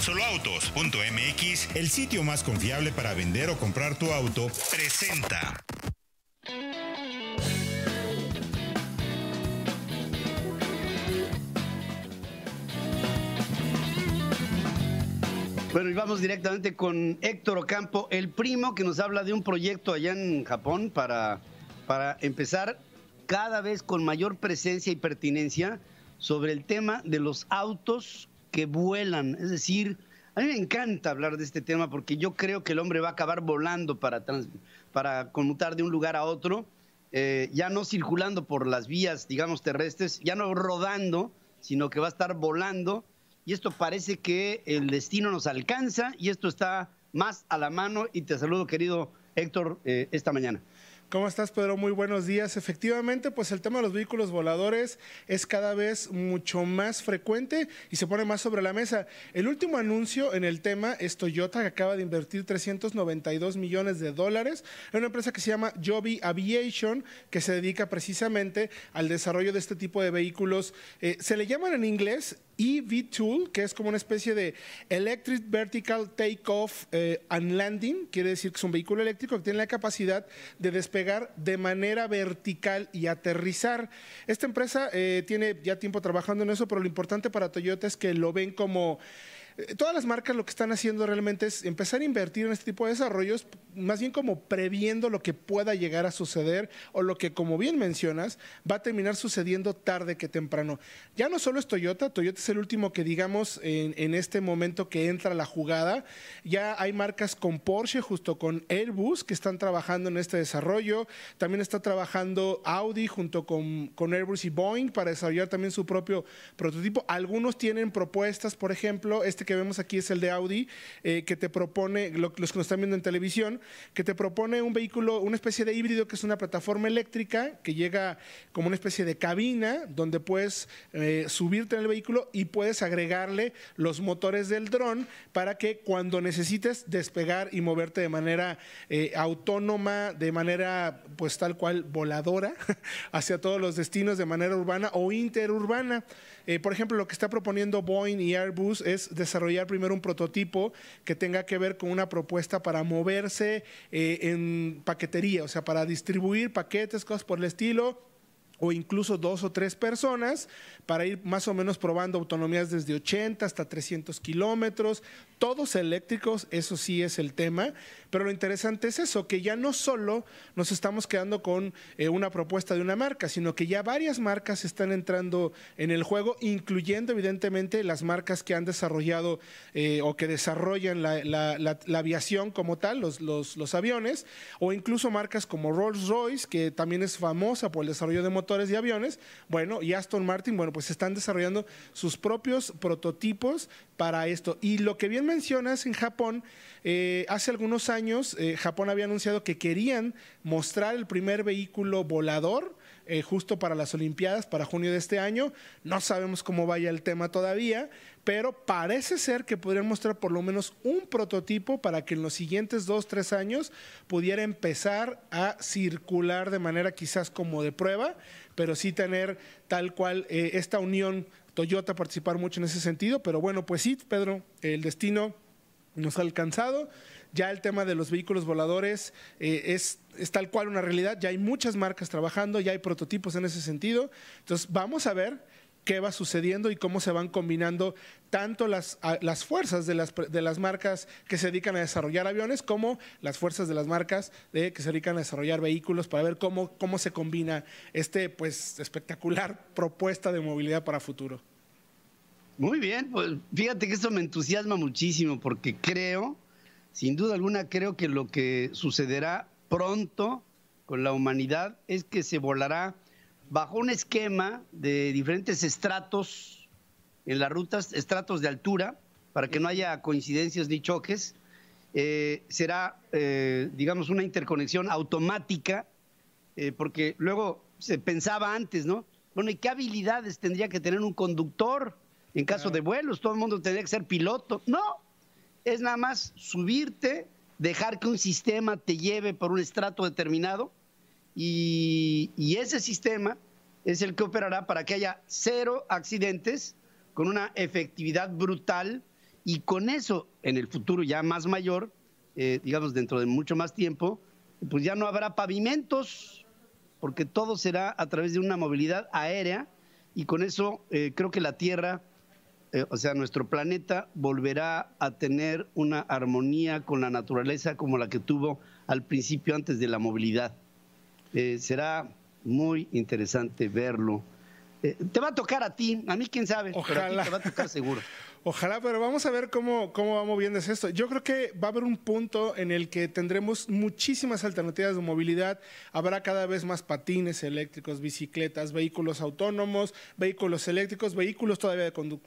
Soloautos.mx, el sitio más confiable para vender o comprar tu auto, presenta. Bueno, y vamos directamente con Héctor Ocampo, el primo que nos habla de un proyecto allá en Japón para, para empezar cada vez con mayor presencia y pertinencia sobre el tema de los autos que vuelan, es decir, a mí me encanta hablar de este tema porque yo creo que el hombre va a acabar volando para, para conmutar de un lugar a otro, eh, ya no circulando por las vías, digamos, terrestres, ya no rodando, sino que va a estar volando. Y esto parece que el destino nos alcanza y esto está más a la mano. Y te saludo, querido Héctor, eh, esta mañana. ¿Cómo estás, Pedro? Muy buenos días. Efectivamente, pues el tema de los vehículos voladores es cada vez mucho más frecuente y se pone más sobre la mesa. El último anuncio en el tema es Toyota, que acaba de invertir 392 millones de dólares en una empresa que se llama Joby Aviation, que se dedica precisamente al desarrollo de este tipo de vehículos. Eh, se le llaman en inglés EV-Tool, que es como una especie de Electric Vertical Takeoff off eh, and Landing, quiere decir que es un vehículo eléctrico que tiene la capacidad de despegar de manera vertical y aterrizar. Esta empresa eh, tiene ya tiempo trabajando en eso, pero lo importante para Toyota es que lo ven como eh, todas las marcas lo que están haciendo realmente es empezar a invertir en este tipo de desarrollos, más bien como previendo lo que pueda llegar a suceder o lo que, como bien mencionas, va a terminar sucediendo tarde que temprano. Ya no solo es Toyota, Toyota es el último que digamos en, este momento que entra la jugada. Ya hay marcas con Porsche, justo con Airbus, que están trabajando en este desarrollo. También está trabajando Audi junto con, con Airbus y Boeing para desarrollar también su propio prototipo. Algunos tienen propuestas, por ejemplo, este que vemos aquí es el de Audi, eh, que te propone, los que nos están viendo en televisión, que te propone un vehículo, una especie de híbrido que es una plataforma eléctrica que llega como una especie de cabina donde puedes eh, subirte en el vehículo y puedes agregarle los motores del dron para que cuando necesites despegar y moverte de manera eh, autónoma, de manera pues tal cual voladora hacia todos los destinos de manera urbana o interurbana. por ejemplo, lo que está proponiendo Boeing y Airbus es desarrollar desarrollar primero un prototipo que tenga que ver con una propuesta para moverse eh, en paquetería, o sea, para distribuir paquetes, cosas por el estilo o incluso dos o tres personas para ir más o menos probando autonomías desde 80 hasta 300 kilómetros, todos eléctricos, eso sí es el tema, pero lo interesante es eso, que ya no solo nos estamos quedando con eh, una propuesta de una marca, sino que ya varias marcas están entrando en el juego, incluyendo evidentemente las marcas que han desarrollado eh, o que desarrollan la, aviación como tal, los, los, los aviones, o incluso marcas como Rolls Royce, que también es famosa por el desarrollo de motores, de aviones. Bueno, y Aston Martin, bueno, pues están desarrollando sus propios prototipos para esto. Y lo que bien mencionas en Japón, eh, hace algunos años eh, Japón había anunciado que querían mostrar el primer vehículo volador eh, justo para las Olimpiadas, para junio de este año. No sabemos cómo vaya el tema todavía, pero parece ser que podrían mostrar por lo menos un prototipo para que en los siguientes dos, tres años pudiera empezar a circular de manera quizás como de prueba, pero sí tener tal cual eh, esta unión. Toyota participar mucho en ese sentido, pero bueno, pues sí, Pedro, el destino nos ha alcanzado ya el tema de los vehículos voladores eh, es, tal cual una realidad, ya hay muchas marcas trabajando, ya hay prototipos en ese sentido. Entonces, vamos a ver qué va sucediendo y cómo se van combinando tanto las, fuerzas de las, marcas que se dedican a desarrollar aviones como las fuerzas de las marcas que se dedican a desarrollar vehículos para ver cómo, cómo se combina este pues, espectacular propuesta de movilidad para futuro. Muy bien, pues, fíjate que esto me entusiasma muchísimo porque creo sin duda alguna creo que lo que sucederá pronto con la humanidad es que se volará bajo un esquema de diferentes estratos en las rutas, estratos de altura, para que no haya coincidencias ni choques. Eh, será, eh, digamos, una interconexión automática, eh, porque luego se pensaba antes, ¿no? Bueno, ¿y qué habilidades tendría que tener un conductor en caso de vuelos? Todo el mundo tendría que ser piloto. No, es nada más subirte, dejar que un sistema te lleve por un estrato determinado y, ese sistema es el que operará para que haya cero accidentes con una efectividad brutal y con eso en el futuro ya más mayor, eh, digamos dentro de mucho más tiempo, pues ya no habrá pavimentos porque todo será a través de una movilidad aérea y con eso eh, creo que la Tierra eh, o sea, nuestro planeta volverá a tener una armonía con la naturaleza como la que tuvo al principio antes de la movilidad. Eh, será muy interesante verlo. Eh, te va a tocar a ti, a mí quién sabe, Ojalá. pero te va a tocar seguro. Ojalá, pero vamos a ver cómo, cómo va moviéndose esto. Yo creo que va a haber un punto en el que tendremos muchísimas alternativas de movilidad. Habrá cada vez más patines eléctricos, bicicletas, vehículos autónomos, vehículos eléctricos, vehículos todavía de,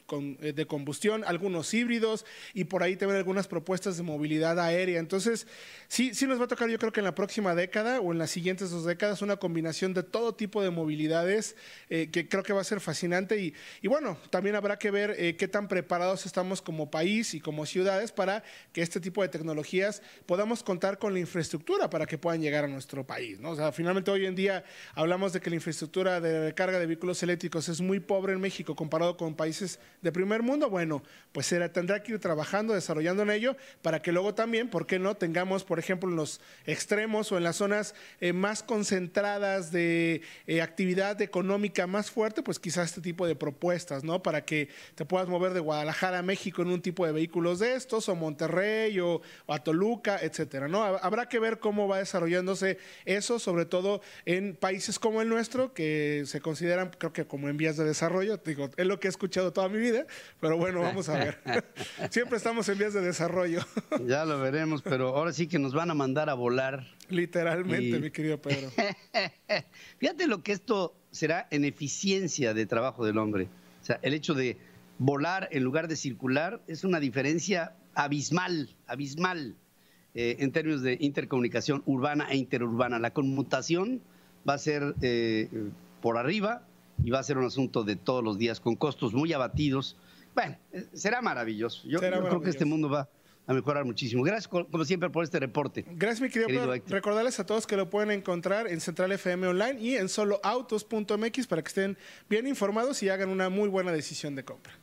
eh, combustión, algunos híbridos y por ahí también algunas propuestas de movilidad aérea. Entonces, sí, sí nos va a tocar, yo creo que en la próxima década o en las siguientes dos décadas, una combinación de todo tipo de movilidades eh, que creo que va a ser fascinante. Y, bueno, también habrá que ver eh, qué tan preparados estamos como país y como ciudades para que este tipo de tecnologías podamos contar con la infraestructura para que puedan llegar a nuestro país. ¿no? finalmente hoy en día hablamos de que la infraestructura de recarga de vehículos eléctricos es muy pobre en México comparado con países de primer mundo. Bueno, pues tendrá que ir trabajando, desarrollando en ello para que luego también, ¿por qué no?, tengamos, por ejemplo, en los extremos o en las zonas eh, más concentradas de eh, actividad económica más fuerte, pues quizás este tipo de propuestas, ¿no? Para que te puedas mover de Guadalajara a México en un tipo de vehículos de estos, o Monterrey, o, a Toluca, etcétera. ¿no? Habrá que ver cómo va desarrollándose eso, sobre todo en países como el nuestro, que se consideran, creo que como en vías de desarrollo, es lo que he escuchado toda mi vida, pero bueno, vamos a ver. Siempre estamos en vías de desarrollo. ya lo veremos, pero ahora sí que nos van a mandar a volar. Literalmente, mi querido Pedro. Fíjate lo que esto será en eficiencia de trabajo del hombre. O sea, el hecho de volar en lugar de circular es una diferencia abismal, abismal eh, en términos de intercomunicación urbana e interurbana. La conmutación va a ser eh, por arriba y va a ser un asunto de todos los días con costos muy abatidos. Bueno, eh, será maravilloso. Yo, creo que este mundo va, a mejorar muchísimo. Gracias, como siempre, por este reporte. Gracias, mi querido, Recordarles a todos que lo pueden encontrar en Central FM Online y en soloautos.mx para que estén bien informados y hagan una muy buena decisión de compra.